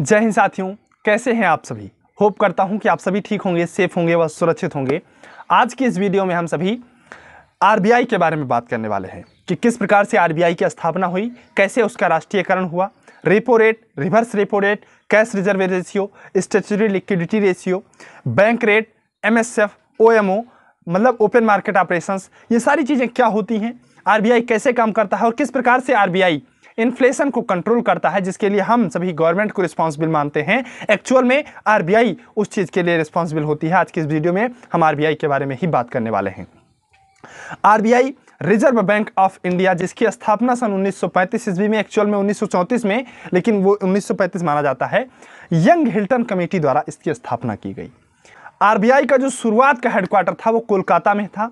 जय हिंद साथियों कैसे हैं आप सभी होप करता हूं कि आप सभी ठीक होंगे सेफ होंगे व सुरक्षित होंगे आज की इस वीडियो में हम सभी आरबीआई के बारे में बात करने वाले हैं कि किस प्रकार से आरबीआई की स्थापना हुई कैसे उसका राष्ट्रीयकरण हुआ repo rate reverse repo rate cash reserve ratio statutory liquidity ratio bank rate M S मतलब ओपन मार्केट ऑपरेशंस ये सारी चीज़ें क्या होती हैं आरबीआई कैसे काम करता है और किस प्रकार से आरबीआई इन्फ्लेशन को कंट्रोल करता है जिसके लिए हम सभी गवर्नमेंट को रिस्पॉन्सिबल मानते हैं एक्चुअल में आर उस चीज़ के लिए रिस्पॉन्सिबल होती है आज की इस वीडियो में हम आर के बारे में ही बात करने वाले हैं R Reserve Bank of India जिसकी स्थापना सन 1935 ईस्वी में एक्चुअल में 1934 में लेकिन वो 1935 माना जाता है यंग हिल्टन कमेटी द्वारा इसकी स्थापना की गई आरबीआई का जो शुरुआत का हेडक्वार्टर था वो कोलकाता में था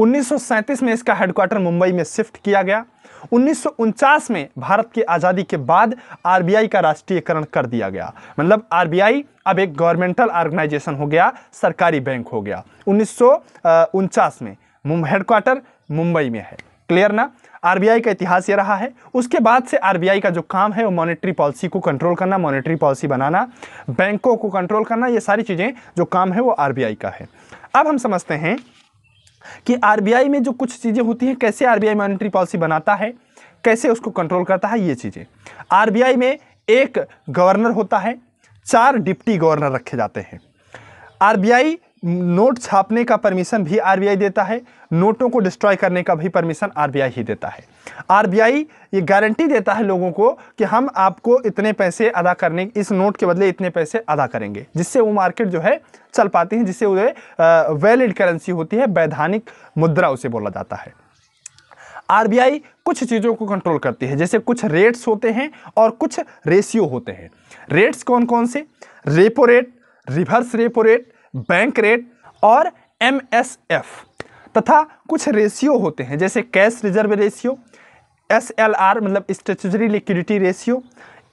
1937 में इसका हेडक्वार्टर मुंबई में शिफ्ट किया गया उन्नीस में भारत की आज़ादी के बाद आरबीआई का राष्ट्रीयकरण कर दिया गया मतलब आरबीआई अब एक गवर्नमेंटल ऑर्गेनाइजेशन हो गया सरकारी बैंक हो गया उन्नीस में हेडक्वार्टर मुंबई में है क्लियर ना आरबीआई का इतिहास ये रहा है उसके बाद से आरबीआई का जो काम है वो मॉनेटरी पॉलिसी को कंट्रोल करना मॉनेटरी पॉलिसी बनाना बैंकों को कंट्रोल करना ये सारी चीज़ें जो काम है वो आरबीआई का है अब हम समझते हैं कि आरबीआई में जो कुछ चीज़ें होती हैं कैसे आरबीआई मॉनेटरी पॉलिसी बनाता है कैसे उसको कंट्रोल करता है ये चीज़ें आरबीआई में एक गवर्नर होता है चार डिप्टी गवर्नर रखे जाते हैं आरबीआई नोट छापने का परमिशन भी आरबीआई देता है नोटों को डिस्ट्रॉय करने का भी परमिशन आरबीआई ही देता है आरबीआई ये गारंटी देता है लोगों को कि हम आपको इतने पैसे अदा करने इस नोट के बदले इतने पैसे अदा करेंगे जिससे वो मार्केट जो है चल पाती है जिससे वो वैलिड करेंसी होती है वैधानिक मुद्रा उसे बोला जाता है आरबीआई कुछ चीज़ों को कंट्रोल करती है जैसे कुछ रेट्स होते हैं और कुछ रेशियो होते हैं रेट्स कौन कौन से repo rate reverse repo rate bank rate और एम एस एफ तथा कुछ रेशियो होते हैं जैसे cash reserve ratio S L R मतलब स्टेचुजरी लिक्विडिटी रेशियो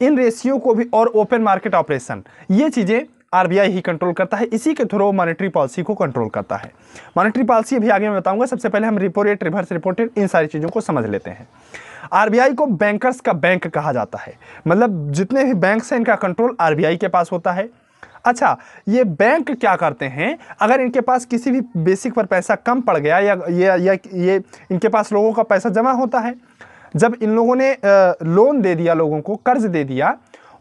इन रेशियो को भी और ओपन मार्केट ऑपरेशन ये चीज़ें आरबीआई ही कंट्रोल करता है इसी के थ्रू मॉनेटरी पॉलिसी को कंट्रोल करता है मॉनेटरी पॉलिसी अभी आगे मैं बताऊंगा सबसे पहले हम रिपो रेट रिवर्स रिपोर्टेड इन सारी चीज़ों को समझ लेते हैं आरबीआई को बैंकर्स का बैंक कहा जाता है मतलब जितने भी बैंक हैं इनका कंट्रोल आर के पास होता है अच्छा ये बैंक क्या करते हैं अगर इनके पास किसी भी बेसिक पर पैसा कम पड़ गया या ये या ये इनके पास लोगों का पैसा जमा होता है जब इन लोगों ने लोन दे दिया लोगों को कर्ज दे दिया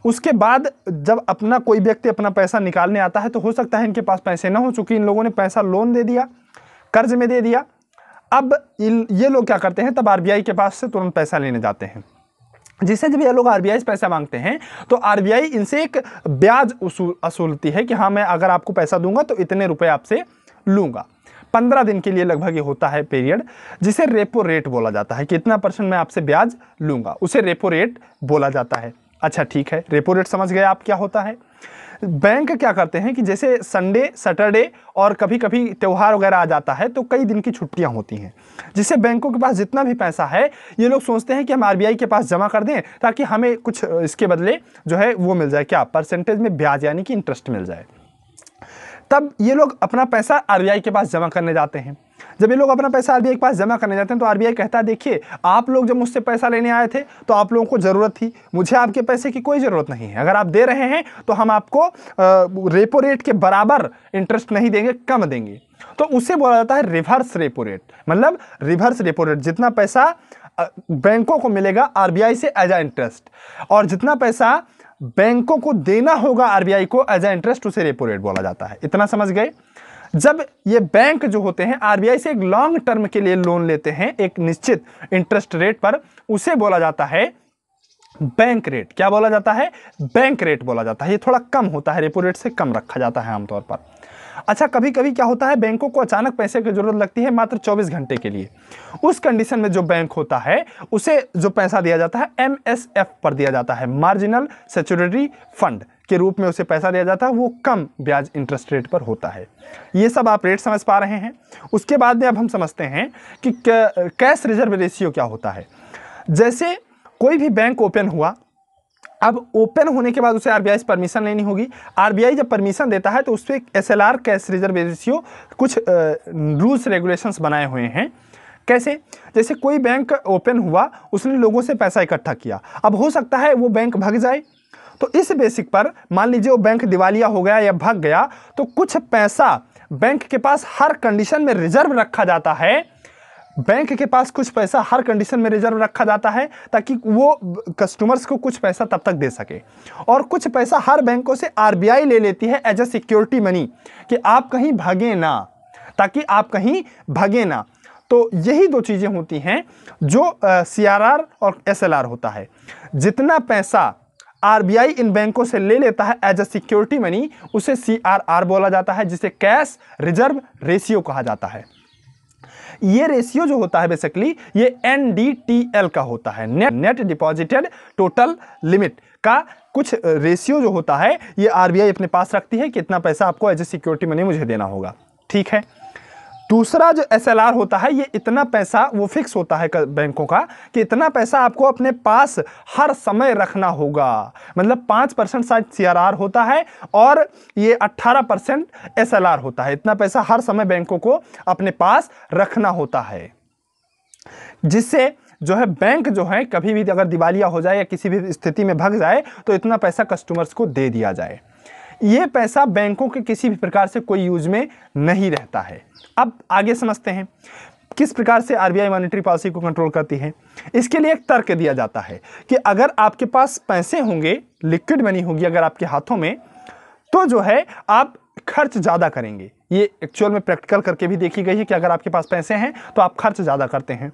उसके बाद जब अपना कोई व्यक्ति अपना पैसा निकालने आता है तो हो सकता है इनके पास पैसे ना हो चूँकि इन लोगों ने पैसा लोन दे दिया कर्ज में दे दिया अब ये लोग क्या करते हैं तब आरबीआई के पास से तुरंत पैसा लेने जाते हैं जिससे जब ये लोग आरबीआई से पैसा मांगते हैं तो आरबीआई इनसे एक ब्याज उसूल असूलती है कि हाँ मैं अगर आपको पैसा दूंगा तो इतने रुपए आपसे लूंगा पंद्रह दिन के लिए लगभग ये होता है पीरियड जिसे रेपो रेट बोला जाता है कि इतना परसेंट मैं आपसे ब्याज लूंगा उसे रेपो रेट बोला जाता है अच्छा ठीक है रेपो रेट समझ गए आप क्या होता है बैंक क्या करते हैं कि जैसे संडे सैटरडे और कभी कभी त्यौहार वगैरह आ जाता है तो कई दिन की छुट्टियां होती हैं जिससे बैंकों के पास जितना भी पैसा है ये लोग सोचते हैं कि हम आर के पास जमा कर दें ताकि हमें कुछ इसके बदले जो है वो मिल जाए क्या परसेंटेज में ब्याज यानी कि इंटरेस्ट मिल जाए तब ये लोग अपना पैसा आर के पास जमा करने जाते हैं जब ये लोग अपना पैसा आर के पास जमा करने जाते हैं तो आर कहता है देखिए आप लोग जब मुझसे पैसा लेने आए थे तो आप लोगों को ज़रूरत थी मुझे आपके पैसे की कोई ज़रूरत नहीं है अगर आप दे रहे हैं तो हम आपको रेपो रेट के बराबर इंटरेस्ट नहीं देंगे कम देंगे तो उसे बोला जाता है रिवर्स रेपो रेट मतलब रिवर्स रेपो रेट जितना पैसा बैंकों को मिलेगा आरबीआई से एज आ इंटरेस्ट और जितना पैसा बैंकों को देना होगा आरबीआई को एज ए इंटरेस्ट उसे रेपो रेट बोला जाता है इतना समझ गए जब ये बैंक जो होते हैं आरबीआई से एक लॉन्ग टर्म के लिए लोन लेते हैं एक निश्चित इंटरेस्ट रेट पर उसे बोला जाता है बैंक रेट क्या बोला जाता है बैंक रेट बोला जाता है ये थोड़ा कम होता है रेपो रेट से कम रखा जाता है आमतौर पर अच्छा कभी कभी क्या होता है बैंकों को अचानक पैसे की जरूरत लगती है मात्र 24 घंटे के लिए उस कंडीशन में जो बैंक होता है उसे जो पैसा दिया जाता है एम पर दिया जाता है मार्जिनल सेचुरेटरी फंड के रूप में उसे पैसा दिया जाता है वो कम ब्याज इंटरेस्ट रेट पर होता है ये सब आप रेट समझ पा रहे हैं उसके बाद में अब हम समझते हैं कि कैश रिजर्व रेशियो क्या होता है जैसे कोई भी बैंक ओपन हुआ अब ओपन होने के बाद उसे आरबीआई से परमिशन लेनी होगी आरबीआई जब परमिशन देता है तो उस पर एस कैश रिजर्व रेशियो कुछ रूल्स रेगुलेशंस बनाए हुए हैं कैसे जैसे कोई बैंक ओपन हुआ उसने लोगों से पैसा इकट्ठा किया अब हो सकता है वो बैंक भाग जाए तो इस बेसिक पर मान लीजिए वो बैंक दिवालिया हो गया या भाग गया तो कुछ पैसा बैंक के पास हर कंडीशन में रिजर्व रखा जाता है बैंक के पास कुछ पैसा हर कंडीशन में रिजर्व रखा जाता है ताकि वो कस्टमर्स को कुछ पैसा तब तक दे सके और कुछ पैसा हर बैंकों से आरबीआई ले लेती है एज अ सिक्योरिटी मनी कि आप कहीं भागे ना ताकि आप कहीं भागे ना तो यही दो चीज़ें होती हैं जो सी आर आर और एस एल आर होता है जितना पैसा आरबीआई इन बैंकों से ले लेता है एज अ सिक्योरिटी मनी उसे सीआरआर बोला जाता है जिसे कैश रिजर्व रेशियो कहा जाता है ये रेशियो जो होता है बेसिकली ये एन का होता है net net deposited total limit का कुछ रेशियो जो होता है ये आरबीआई अपने पास रखती है कितना पैसा आपको एज ए सिक्योरिटी मनी मुझे देना होगा ठीक है दूसरा जो एस होता है ये इतना पैसा वो फिक्स होता है बैंकों का कि इतना पैसा आपको अपने पास हर समय रखना होगा मतलब पाँच परसेंट शायद सी होता है और ये अट्ठारह परसेंट एस होता है इतना पैसा हर समय बैंकों को अपने पास रखना होता है जिससे जो है बैंक जो है कभी भी अगर दिवालिया हो जाए या किसी भी स्थिति में भग जाए तो इतना पैसा कस्टमर्स को दे दिया जाए ये पैसा बैंकों के किसी भी प्रकार से कोई यूज में नहीं रहता है अब आगे समझते हैं किस प्रकार से आरबीआई मॉनेटरी पॉलिसी को कंट्रोल करती है इसके लिए एक तर्क दिया जाता है कि अगर आपके पास पैसे होंगे लिक्विड मनी होगी अगर आपके हाथों में तो जो है आप खर्च ज़्यादा करेंगे ये एक्चुअल में प्रैक्टिकल करके भी देखी गई है कि अगर आपके पास पैसे हैं तो आप खर्च ज़्यादा करते हैं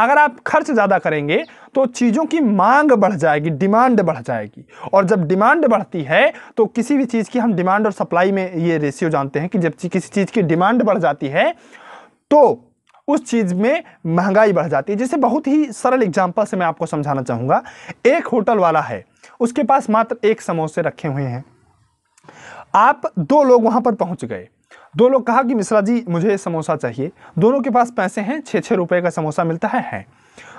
अगर आप खर्च ज़्यादा करेंगे तो चीज़ों की मांग बढ़ जाएगी डिमांड बढ़ जाएगी और जब डिमांड बढ़ती है तो किसी भी चीज़ की हम डिमांड और सप्लाई में ये रेशियो जानते हैं कि जब किसी चीज़ की डिमांड बढ़ जाती है तो उस चीज़ में महंगाई बढ़ जाती है जैसे बहुत ही सरल एग्जाम्पल से मैं आपको समझाना चाहूँगा एक होटल वाला है उसके पास मात्र एक समोसे रखे हुए हैं आप दो लोग वहाँ पर पहुँच गए दो लोग कहा कि मिश्रा जी मुझे समोसा चाहिए दोनों के पास पैसे हैं छः छः रुपये का समोसा मिलता है हैं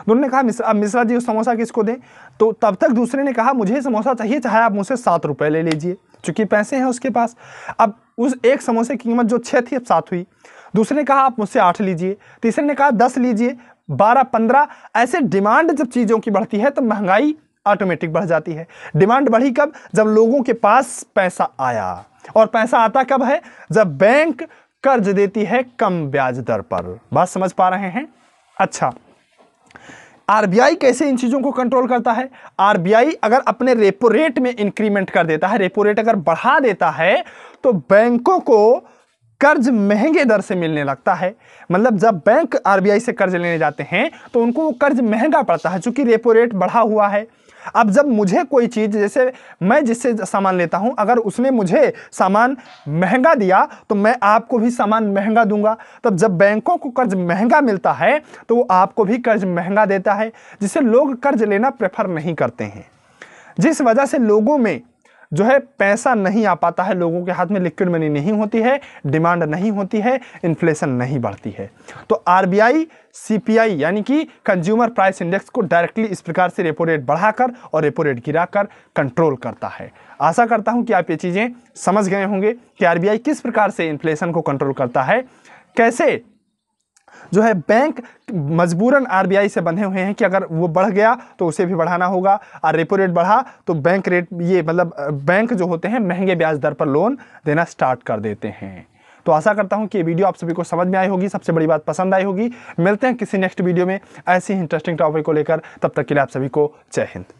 दोनों ने कहा मिश्रा अब मिश्रा जी समोसा किसको दें तो तब तक दूसरे ने कहा मुझे समोसा चाहिए चाहे आप मुझसे सात रुपये ले लीजिए चूँकि पैसे हैं उसके पास अब उस एक समोसे की कीमत जो छः थी अब सात हुई दूसरे ने कहा आप मुझसे आठ लीजिए तीसरे ने कहा दस लीजिए बारह पंद्रह ऐसे डिमांड जब चीज़ों की बढ़ती है तब तो महंगाई ऑटोमेटिक बढ़ जाती है डिमांड बढ़ी कब जब लोगों के पास पैसा आया और पैसा आता कब है जब बैंक कर्ज देती है कम ब्याज दर पर बात समझ पा रहे हैं अच्छा आरबीआई कैसे इन चीज़ों को कंट्रोल करता है आरबीआई अगर अपने रेपो रेट में इंक्रीमेंट कर देता है रेपो रेट अगर बढ़ा देता है तो बैंकों को कर्ज महंगे दर से मिलने लगता है मतलब जब बैंक आरबीआई से कर्ज लेने जाते हैं तो उनको वो कर्ज महंगा पड़ता है चूंकि रेपो रेट बढ़ा हुआ है अब जब मुझे कोई चीज़ जैसे मैं जिससे सामान लेता हूँ अगर उसने मुझे सामान महंगा दिया तो मैं आपको भी सामान महंगा दूंगा तब जब बैंकों को कर्ज महंगा मिलता है तो वो आपको भी कर्ज महंगा देता है जिसे लोग कर्ज लेना प्रेफर नहीं करते हैं जिस वजह से लोगों में जो है पैसा नहीं आ पाता है लोगों के हाथ में लिक्विड मनी नहीं होती है डिमांड नहीं होती है इन्फ्लेशन नहीं बढ़ती है तो आर सीपीआई यानी कि कंज्यूमर प्राइस इंडेक्स को डायरेक्टली इस प्रकार से रेपो रेट बढ़ाकर और रेपो रेट गिराकर कंट्रोल करता है आशा करता हूं कि आप ये चीज़ें समझ गए होंगे कि आर किस प्रकार से इन्फ्लेशन को कंट्रोल करता है कैसे जो है बैंक मजबूरन आरबीआई से बंधे हुए हैं कि अगर वो बढ़ गया तो उसे भी बढ़ाना होगा और रेपो रेट बढ़ा तो बैंक रेट ये मतलब बैंक जो होते हैं महंगे ब्याज दर पर लोन देना स्टार्ट कर देते हैं तो आशा करता हूं कि ये वीडियो आप सभी को समझ में आई होगी सबसे बड़ी बात पसंद आई होगी मिलते हैं किसी नेक्स्ट वीडियो में ऐसे इंटरेस्टिंग टॉपिक को लेकर तब तक के लिए आप सभी को जय हिंद